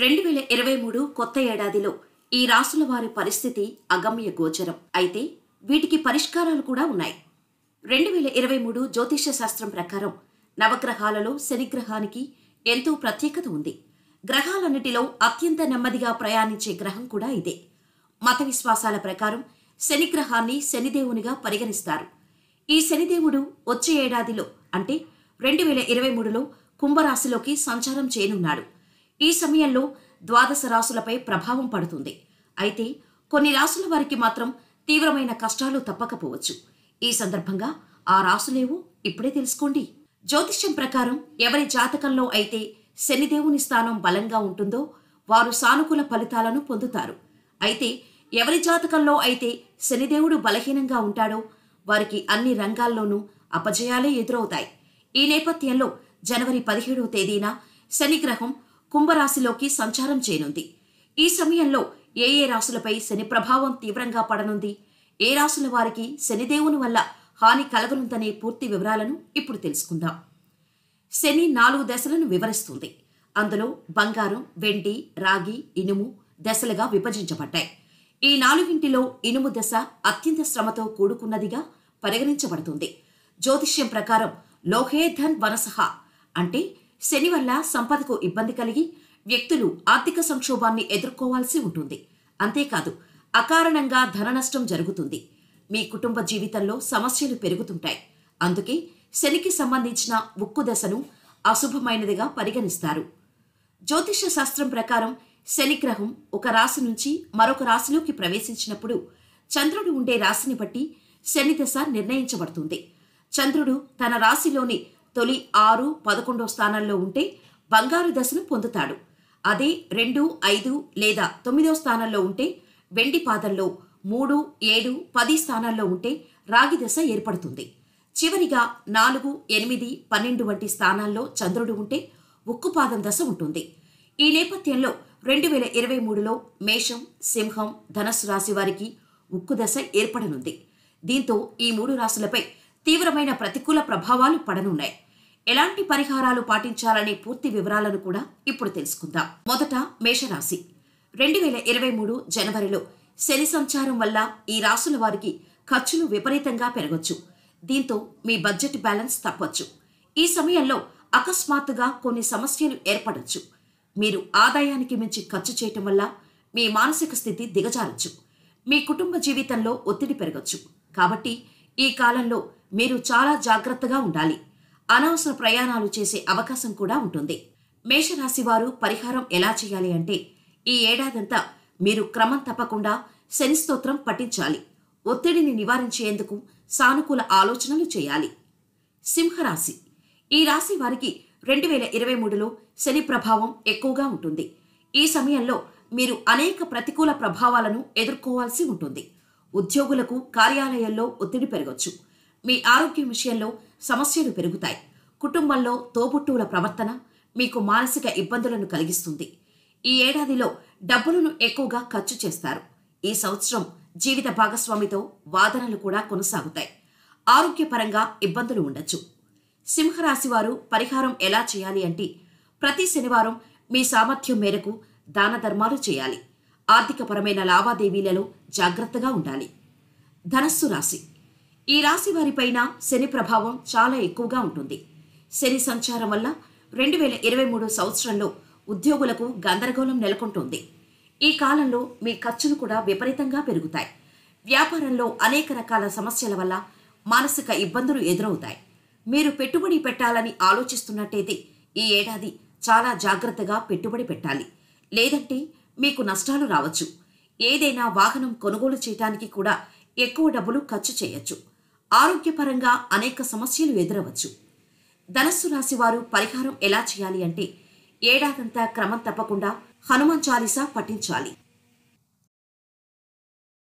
రెండు వేల ఇరవై మూడు కొత్త ఏడాదిలో ఈ రాసుల వారి పరిస్థితి అగమ్య గోచరం అయితే వీటికి పరిష్కారాలు కూడా ఉన్నాయి రెండు వేల ఇరవై మూడు జ్యోతిష శాస్త్రం ప్రకారం నవగ్రహాలలో శనిగ్రహానికి ఎంతో ప్రత్యేకత ఉంది గ్రహాలన్నిటిలో అత్యంత నెమ్మదిగా ప్రయాణించే గ్రహం కూడా ఇదే మత విశ్వాసాల ప్రకారం శనిగ్రహాన్ని శనిదేవునిగా పరిగణిస్తారు ఈ శనిదేవుడు వచ్చే ఏడాదిలో అంటే రెండు వేల ఇరవై మూడులో కుంభరాశిలోకి సంచారం చేయనున్నాడు ఈ సమయంలో ద్వాదశ రాసులపై ప్రభావం పడుతుంది అయితే కొన్ని రాసుల వారికి మాత్రం తీవ్రమైన కష్టాలు తప్పకపోవచ్చు ఈ సందర్భంగా ఆ రాసులేవో ఇప్పుడే తెలుసుకోండి జ్యోతిష్యం ప్రకారం ఎవరి జాతకంలో అయితే శనిదేవుని స్థానం బలంగా ఉంటుందో వారు సానుకూల ఫలితాలను పొందుతారు అయితే ఎవరి జాతకంలో అయితే శనిదేవుడు బలహీనంగా ఉంటాడో వారికి అన్ని రంగాల్లోనూ అపజయాలే ఎదురవుతాయి ఈ నేపథ్యంలో జనవరి పదిహేడవ తేదీన శనిగ్రహం కుంభరాశిలోకి సంచారం చేయనుంది ఈ సమయంలో ఏ ఏ రాశులపై శని ప్రభావం తీవ్రంగా పడనుంది ఏ రాశుల వారికి శనిదేవుని వల్ల హాని కలగనుందనే పూర్తి వివరాలను ఇప్పుడు తెలుసుకుందాం శని నాలుగు దశలను వివరిస్తుంది అందులో బంగారం వెండి రాగి ఇనుము దశలుగా విభజించబడ్డాయి ఈ నాలుగింటిలో ఇనుము దశ అత్యంత శ్రమతో కూడుకున్నదిగా పరిగణించబడుతుంది జ్యోతిష్యం ప్రకారం లోహేధన్ వనసహ అంటే శని వల్ల సంపదకు ఇబ్బంది కలిగి వ్యక్తులు ఆర్థిక సంక్షోభాన్ని ఎదుర్కోవాల్సి ఉంటుంది అంతేకాదు అకారణంగా ధన నష్టం జరుగుతుంది మీ కుటుంబ జీవితంలో సమస్యలు పెరుగుతుంటాయి అందుకే శనికి సంబంధించిన ఉక్కు దశను అశుభమైనదిగా పరిగణిస్తారు జ్యోతిష శాస్త్రం ప్రకారం శనిగ్రహం ఒక రాశి నుంచి మరొక రాశిలోకి ప్రవేశించినప్పుడు చంద్రుడు ఉండే రాశిని బట్టి శని దశ నిర్ణయించబడుతుంది చంద్రుడు తన రాశిలోని తొలి ఆరు పదకొండో స్థానంలో ఉంటే బంగారు దశను పొందుతాడు అదే రెండు ఐదు లేదా తొమ్మిదో స్థానంలో ఉంటే వెండి పాదంలో మూడు ఏడు పది స్థానాల్లో ఉంటే రాగి దశ ఏర్పడుతుంది చివరిగా నాలుగు ఎనిమిది పన్నెండు వంటి స్థానాల్లో చంద్రుడు ఉంటే ఉక్కుపాదం దశ ఉంటుంది ఈ నేపథ్యంలో రెండు వేల ఇరవై మూడులో మేషం సింహం ధనస్సు రాశి వారికి ఉక్కు దశ ఏర్పడనుంది దీంతో ఈ మూడు రాశులపై తీవ్రమైన ప్రతికూల ప్రభావాలు పడనున్నాయి ఎలాంటి పరిహారాలు పాటించాలనే పూర్తి వివరాలను కూడా ఇప్పుడు తెలుసుకుందాం మొదట మేషరాశి రెండు వేల ఇరవై మూడు జనవరిలో శని సంచారం వల్ల ఈ రాసుల వారికి ఖర్చులు విపరీతంగా పెరగచ్చు దీంతో మీ బడ్జెట్ బ్యాలెన్స్ తప్పొచ్చు ఈ సమయంలో అకస్మాత్తుగా కొన్ని సమస్యలు ఏర్పడవచ్చు మీరు ఆదాయానికి మించి ఖర్చు చేయటం వల్ల మీ మానసిక స్థితి దిగజారచ్చు మీ కుటుంబ జీవితంలో ఒత్తిడి పెరగచ్చు కాబట్టి ఈ కాలంలో మీరు చాలా జాగ్రత్తగా ఉండాలి అనవసర ప్రయాణాలు చేసే అవకాశం కూడా ఉంటుంది వారు పరిహారం ఎలా చేయాలి అంటే ఈ ఏడాదంతా మీరు క్రమం తప్పకుండా శని స్తోత్రం పఠించాలి ఒత్తిడిని నివారించేందుకు సానుకూల ఆలోచనలు చేయాలి సింహరాశి ఈ రాశి వారికి రెండు వేల ఇరవై మూడులో శని ప్రభావం ఎక్కువగా ఉంటుంది ఈ సమయంలో మీరు అనేక ప్రతికూల ప్రభావాలను ఎదుర్కోవాల్సి ఉంటుంది ఉద్యోగులకు కార్యాలయాల్లో ఒత్తిడి పెరగచ్చు మీ ఆరోగ్యం విషయంలో సమస్యలు పెరుగుతాయి కుటుంబంలో తోబుట్టువుల ప్రవర్తన మీకు మానసిక ఇబ్బందులను కలిగిస్తుంది ఈ ఏడాదిలో డబ్బులను ఎక్కువగా ఖర్చు చేస్తారు ఈ సంవత్సరం జీవిత భాగస్వామితో వాదనలు కూడా కొనసాగుతాయి ఆరోగ్యపరంగా ఇబ్బందులు ఉండొచ్చు సింహరాశి వారు పరిహారం ఎలా చేయాలి అంటే ప్రతి శనివారం మీ సామర్థ్యం మేరకు దాన ధర్మాలు చేయాలి ఆర్థికపరమైన లావాదేవీలలో జాగ్రత్తగా ఉండాలి ధనస్సు రాశి ఈ రాశి వారిపైన శని ప్రభావం చాలా ఎక్కువగా ఉంటుంది శని సంచారం వల్ల రెండు వేల ఇరవై మూడు సంవత్సరంలో ఉద్యోగులకు గందరగోళం నెలకొంటుంది ఈ కాలంలో మీ ఖర్చులు కూడా విపరీతంగా పెరుగుతాయి వ్యాపారంలో అనేక రకాల సమస్యల వల్ల మానసిక ఇబ్బందులు ఎదురవుతాయి మీరు పెట్టుబడి పెట్టాలని ఆలోచిస్తున్నట్టయితే ఈ ఏడాది చాలా జాగ్రత్తగా పెట్టుబడి పెట్టాలి లేదంటే మీకు నష్టాలు రావచ్చు ఏదైనా వాహనం కొనుగోలు చేయడానికి కూడా ఎక్కువ డబ్బులు ఖర్చు చేయొచ్చు ఆరోగ్యపరంగా అనేక సమస్యలు ఎదురవచ్చు ధనస్సు రాశి వారు పరిహారం ఎలా చేయాలి అంటే ఏడాదంతా క్రమం తప్పకుండా హనుమాన్ చాలీసా పఠించాలి